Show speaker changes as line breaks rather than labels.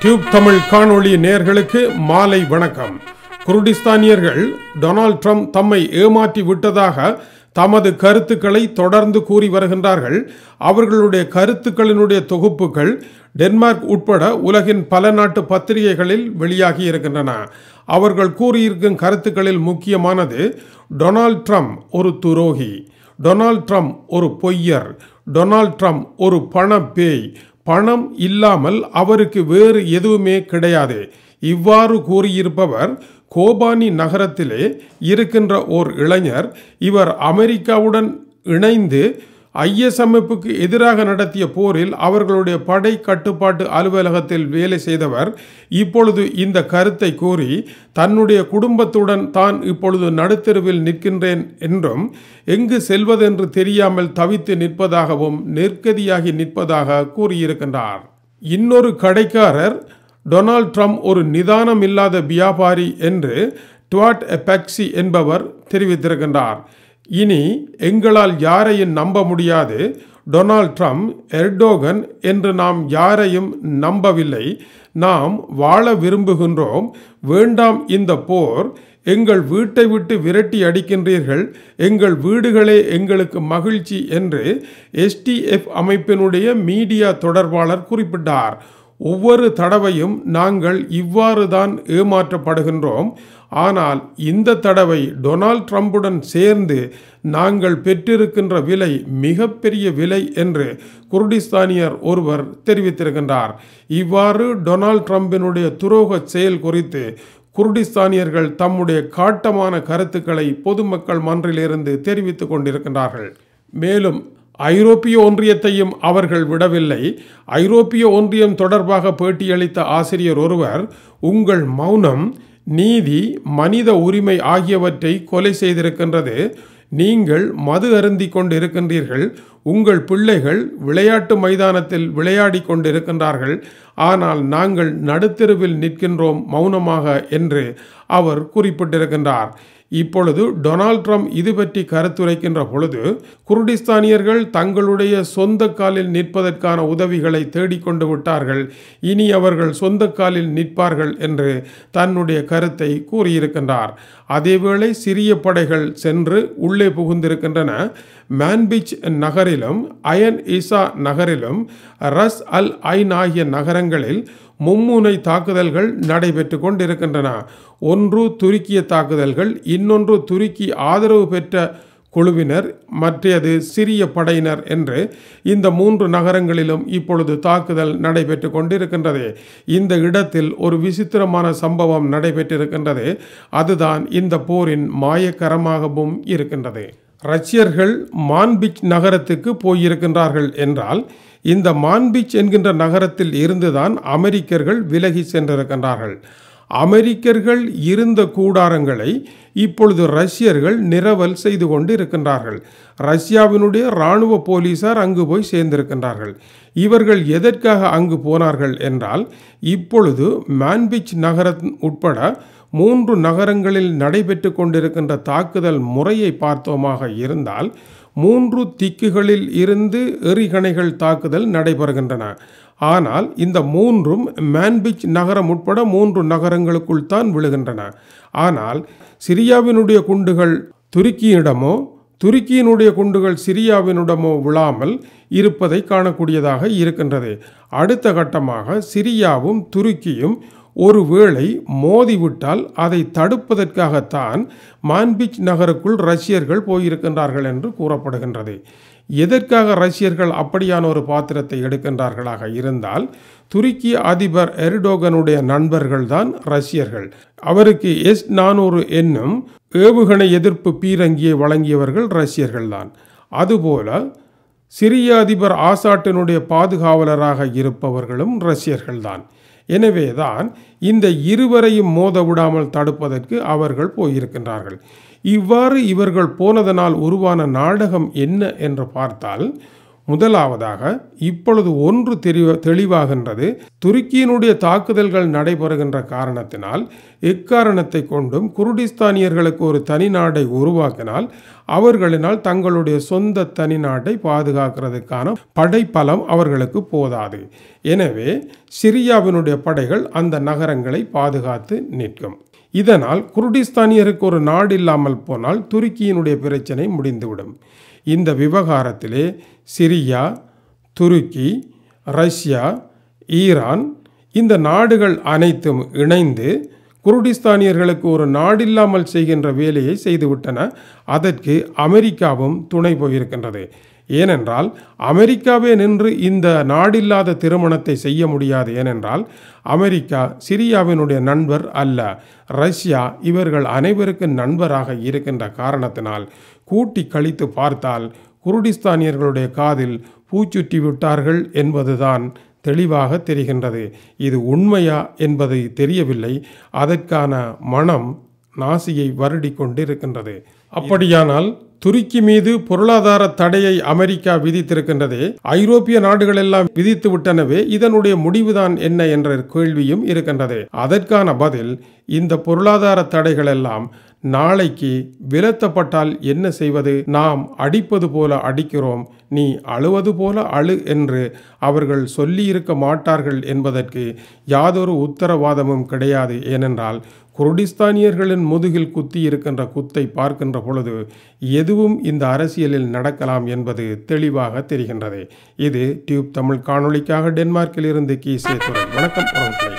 tube Tamil காணொளி நேர்களுக்கு மாலை வணக்கம் குருடிஸ்தானியர்கள் டொனால்ட் ட்ரம்ப் தம்மை ஏமாற்றி விட்டதாக தமது கருத்துக்களை தொடர்ந்து கூறி வருகின்றார்கள் அவர்களுடைய கருத்துக்களினுடைய தொகுப்புகள் டென்மார்க் உட்பட உலகின் பல நாட்டு பத்திரிகைகளில் வெளியாகி இருக்கின்றன அவர்கள் கூறியிருக்கும் கருத்துக்களில் முக்கியமானது டொனால்ட் ட்ரம்ப் ஒரு துரோகி டொனால்ட் ட்ரம்ப் ஒரு பொய்யர் டொனால்ட் ட்ரம்ப் ஒரு பண பேய் பணம் இல்லாமல் அவருக்கு வேறு எதுவுமே கிடையாது இவ்வாறு கூறியிருப்பவர் கோபானி நகரத்திலே இருக்கின்ற ஓர் இளைஞர் இவர் அமெரிக்காவுடன் இணைந்து ஐஎஸ் அமைப்புக்கு எதிராக நடத்திய போரில் அவர்களுடைய படை கட்டுப்பாட்டு அலுவலகத்தில் வேலை செய்தவர் இப்பொழுது இந்த கருத்தை கூறி தன்னுடைய குடும்பத்துடன் தான் இப்பொழுது நடுத்தெருவில் நிற்கின்றேன் என்றும் எங்கு செல்வதென்று தெரியாமல் தவித்து நிற்பதாகவும் நெருக்கதியாகி நிற்பதாக கூறியிருக்கின்றார் இன்னொரு கடைக்காரர் டொனால்ட் ட்ரம்ப் ஒரு நிதானம் இல்லாத வியாபாரி என்று டுவாட் எபெக்சி என்பவர் தெரிவித்திருக்கின்றார் இனி எங்களால் யாரையும் நம்ப முடியாது டொனால்ட் ட்ரம்ப் எர்டோகன் என்று நாம் யாரையும் நம்பவில்லை நாம் வாழ விரும்புகின்றோம் வேண்டாம் இந்த போர் எங்கள் வீட்டை விட்டு விரட்டி அடிக்கின்றீர்கள் எங்கள் வீடுகளே எங்களுக்கு மகிழ்ச்சி என்று எஸ்டிஎஃப் அமைப்பினுடைய மீடியா தொடர்பாளர் குறிப்பிட்டார் ஒவ்வொரு தடவையும் நாங்கள் இவ்வாறு தான் ஏமாற்றப்படுகின்றோம் ஆனால் இந்த தடவை டொனால்ட் ட்ரம்புடன் சேர்ந்து நாங்கள் பெற்றிருக்கின்ற விலை மிகப்பெரிய விலை என்று குர்டிஸ்தானியர் ஒருவர் தெரிவித்திருக்கின்றார் இவ்வாறு டொனால்ட் ட்ரம்பினுடைய துரோக செயல் குறித்து குர்டிஸ்தானியர்கள் தம்முடைய காட்டமான கருத்துக்களை பொதுமக்கள் மன்றிலிருந்து தெரிவித்து கொண்டிருக்கின்றார்கள் மேலும் ஐரோப்பிய ஒன்றியத்தையும் அவர்கள் விடவில்லை ஐரோப்பிய ஒன்றியம் தொடர்பாக பேட்டியளித்த ஆசிரியர் ஒருவர் உங்கள் மௌனம் நீதி மனித உரிமை ஆகியவற்றை கொலை செய்திருக்கின்றது நீங்கள் மது அருந்தி கொண்டிருக்கின்றீர்கள் உங்கள் பிள்ளைகள் விளையாட்டு மைதானத்தில் விளையாடி கொண்டிருக்கின்றார்கள் ஆனால் நாங்கள் நடுத்தெருவில் நிற்கின்றோம் மௌனமாக என்று அவர் குறிப்பிட்டிருக்கின்றார் இப்பொழுது டொனால்ட் ட்ரம்ப் இது பற்றி கருத்துரைக்கின்ற பொழுது குர்டிஸ்தானியர்கள் தங்களுடைய சொந்த காலில் நிற்பதற்கான உதவிகளை தேடிக்கொண்டு விட்டார்கள் இனி அவர்கள் சொந்த காலில் நிற்பார்கள் என்று தன்னுடைய கருத்தை கூறியிருக்கின்றார் அதேவேளை சிறிய படைகள் சென்று உள்ளே புகுந்திருக்கின்றன மேன்பீச் நகரிலும் அயன் இசா நகரிலும் ரஸ் அல் ஐன் ஆகிய நகரங்களில் மும்முனை தாக்குதல்கள் நடைபெற்று கொண்டிருக்கின்றன ஒன்று துருக்கிய தாக்குதல்கள் இன்னொன்று துருக்கி ஆதரவு பெற்ற குழுவினர் மற்றது சிறிய படையினர் என்று இந்த மூன்று நகரங்களிலும் இப்பொழுது தாக்குதல் நடைபெற்று கொண்டிருக்கின்றது இந்த இடத்தில் ஒரு விசித்திரமான சம்பவம் நடைபெற்றிருக்கின்றது அதுதான் இந்த போரின் மாயக்கரமாகவும் இருக்கின்றது ரஷ்யர்கள் மான்பிச் நகரத்துக்கு போயிருக்கின்றார்கள் என்றால் இந்த மான்பிச் என்கின்ற நகரத்தில் இருந்துதான் அமெரிக்கர்கள் விலகி சென்றிருக்கின்றார்கள் அமெரிக்கர்கள் இருந்த கூடாரங்களை இப்பொழுது ரஷ்யர்கள் நிரவல் செய்து கொண்டு இருக்கின்றார்கள் ரஷ்யாவினுடைய இராணுவ போலீசார் அங்கு போய் சேர்ந்திருக்கின்றார்கள் இவர்கள் எதற்காக அங்கு போனார்கள் என்றால் இப்பொழுது மேன்பிச் நகரம் உட்பட மூன்று நகரங்களில் நடைபெற்று கொண்டிருக்கின்ற தாக்குதல் முறையை பார்த்தோமாக இருந்தால் மூன்று திக்குகளில் இருந்து எறிகணைகள் தாக்குதல் நடைபெறுகின்றன ஆனால் இந்த மூன்றும் மேன்பிச் நகரம் உட்பட மூன்று நகரங்களுக்குள் தான் விழுகின்றன ஆனால் சிரியாவினுடைய குண்டுகள் துருக்கியிடமோ துருக்கியினுடைய குண்டுகள் சிரியாவினிடமோ விழாமல் இருப்பதை காணக்கூடியதாக இருக்கின்றது அடுத்த கட்டமாக சிரியாவும் துருக்கியும் ஒருவேளை மோதிவிட்டால் அதை தடுப்பதற்காகத்தான் மான்பிச் நகருக்குள் ரஷ்யர்கள் போயிருக்கின்றார்கள் என்று கூறப்படுகின்றது எதற்காக ரஷ்யர்கள் அப்படியான ஒரு பாத்திரத்தை எடுக்கின்றார்களாக இருந்தால் துருக்கி அதிபர் எரிடோகனுடைய நண்பர்கள்தான் ரஷ்யர்கள் அவருக்கு எஸ் நானூறு என்னும் ஏவுகணை எதிர்ப்பு பீரங்கியை வழங்கியவர்கள் ரஷ்யர்கள்தான் அதுபோல சிரிய அதிபர் ஆசாட்டினுடைய பாதுகாவலராக இருப்பவர்களும் ரஷ்யர்கள்தான் எனவேதான் இந்த இருவரையும் மோத விடாமல் தடுப்பதற்கு அவர்கள் போயிருக்கின்றார்கள் இவ்வாறு இவர்கள் போனதனால் உருவான நாடகம் என்ன என்று பார்த்தால் முதலாவதாக இப்பொழுது ஒன்று தெளிவ தெளிவாகின்றது துருக்கியினுடைய தாக்குதல்கள் நடைபெறுகின்ற காரணத்தினால் எக்காரணத்தை கொண்டும் குருடிஸ்தானியர்களுக்கு ஒரு தனி நாடை உருவாக்கினால் அவர்களினால் தங்களுடைய சொந்த தனி நாட்டை பாதுகாக்கிறதுக்கான படைப்பலம் அவர்களுக்கு போதாது எனவே சிரியாவினுடைய படைகள் அந்த நகரங்களை பாதுகாத்து நிற்கும் இதனால் குருடிஸ்தானியருக்கு ஒரு நாடு இல்லாமல் போனால் துருக்கியினுடைய பிரச்சனை முடிந்துவிடும் இந்த விவகாரத்திலே சிரியா துருக்கி ரஷ்யா ஈரான் இந்த நாடுகள் அனைத்தும் இணைந்து குருடிஸ்தானியர்களுக்கு ஒரு நாடில்லாமல் செய்கின்ற வேலையை செய்துவிட்டன அதற்கு அமெரிக்காவும் துணை போயிருக்கின்றது ஏனென்றால் அமெரிக்காவே நின்று இந்த நாடில்லாத திருமணத்தை செய்ய முடியாது ஏனென்றால் அமெரிக்கா சிரியாவினுடைய நண்பர் அல்ல ரஷ்யா இவர்கள் அனைவருக்கும் நண்பராக இருக்கின்ற காரணத்தினால் கூட்டி கழித்து பார்த்தால் குருடிஸ்தானியர்களுடைய காதில் பூச்சுட்டி விட்டார்கள் என்பதுதான் தெளிவாக தெரிகின்றது இது உண்மையா என்பதை தெரியவில்லை அதற்கான மனம் நாசியை வருடிக் கொண்டிருக்கின்றது அப்படியானால் துருக்கி மீது பொருளாதார தடையை அமெரிக்கா விதித்திருக்கின்றதே ஐரோப்பிய நாடுகள் எல்லாம் விதித்து விட்டனவே இதனுடைய முடிவுதான் என்ன என்ற கேள்வியும் இருக்கின்றது அதற்கான பதில் இந்த பொருளாதார தடைகள் எல்லாம் நாளைக்கு விலத்தப்பட்டால் என்ன செய்வது நாம் அடிப்பது போல அடிக்கிறோம் நீ அழுவது போல அழு என்று அவர்கள் சொல்லியிருக்க மாட்டார்கள் என்பதற்கு யாதொரு உத்தரவாதமும் கிடையாது ஏனென்றால் குருடிஸ்தானியர்களின் முதுகில் குத்தி இருக்கின்ற குத்தை பார்க்கின்ற பொழுது எது எதுவும் இந்த அரசியலில் நடக்கலாம் என்பது தெளிவாக தெரிகின்றது இது டியூப் தமிழ் காணொளிக்காக டென்மார்க்கில் இருந்து கீசே துறை வணக்கம்